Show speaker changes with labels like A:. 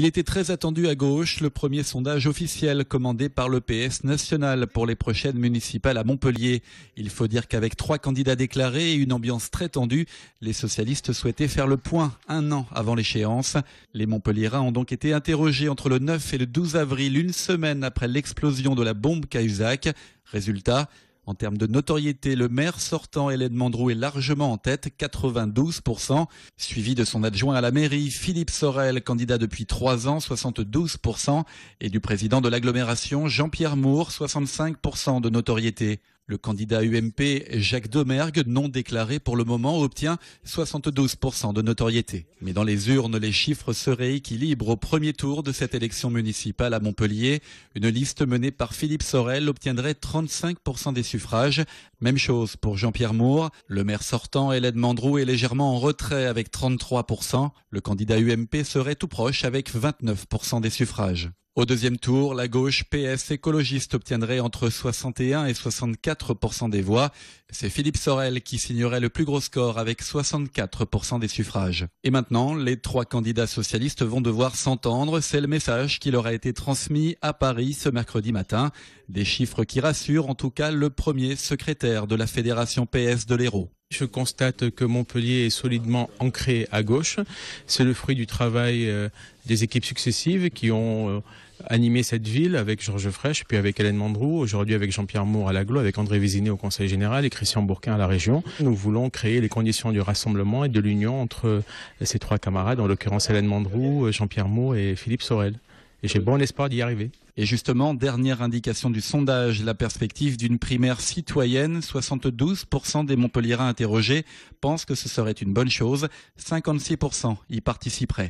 A: Il était très attendu à gauche, le premier sondage officiel commandé par le PS national pour les prochaines municipales à Montpellier. Il faut dire qu'avec trois candidats déclarés et une ambiance très tendue, les socialistes souhaitaient faire le point un an avant l'échéance. Les Montpelliérains ont donc été interrogés entre le 9 et le 12 avril, une semaine après l'explosion de la bombe Cahuzac. Résultat, en termes de notoriété, le maire sortant Hélène Mandrou est largement en tête, 92%, suivi de son adjoint à la mairie, Philippe Sorel, candidat depuis 3 ans, 72%, et du président de l'agglomération, Jean-Pierre Moore, 65% de notoriété. Le candidat UMP Jacques Domergue, non déclaré pour le moment, obtient 72% de notoriété. Mais dans les urnes, les chiffres seraient rééquilibrent au premier tour de cette élection municipale à Montpellier. Une liste menée par Philippe Sorel obtiendrait 35% des suffrages. Même chose pour Jean-Pierre Moore. Le maire sortant, Hélène Mandrou, est légèrement en retrait avec 33%. Le candidat UMP serait tout proche avec 29% des suffrages. Au deuxième tour, la gauche PS écologiste obtiendrait entre 61 et 64 des voix. C'est Philippe Sorel qui signerait le plus gros score avec 64 des suffrages. Et maintenant, les trois candidats socialistes vont devoir s'entendre. C'est le message qui leur a été transmis à Paris ce mercredi matin. Des chiffres qui rassurent en tout cas le premier secrétaire de la Fédération PS de l'Hérault. Je constate que
B: Montpellier est solidement ancré à gauche. C'est le fruit du travail euh, des équipes successives qui ont euh, animé cette ville avec Georges Fraîche puis avec Hélène Mandrou, aujourd'hui avec Jean-Pierre Moore à l'aglo, avec André Viziné au Conseil Général et Christian Bourquin à la Région. Nous voulons créer les conditions du rassemblement et de l'union entre euh, ces trois camarades, en l'occurrence Hélène Mandrou, Jean-Pierre Mour et
A: Philippe Sorel. Et j'ai bon espoir d'y arriver. Et justement, dernière indication du sondage, la perspective d'une primaire citoyenne. 72% des Montpelliérains interrogés pensent que ce serait une bonne chose. 56% y participeraient.